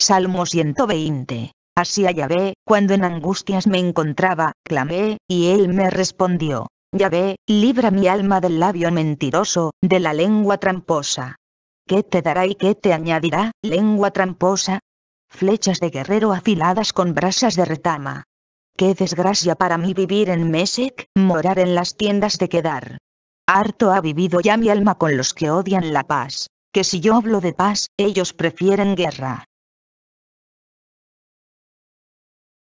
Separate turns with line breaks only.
Salmo 120. Así a Yahvé,
cuando en angustias me encontraba, clamé, y él me respondió. Yahvé, libra mi alma del labio mentiroso, de la lengua tramposa. ¿Qué te dará y qué te añadirá, lengua tramposa? Flechas de guerrero afiladas con brasas de retama. Qué desgracia para mí vivir en Mesec, morar en las tiendas de quedar. Harto ha vivido ya mi alma con los que odian la paz, que si yo hablo de
paz, ellos prefieren guerra.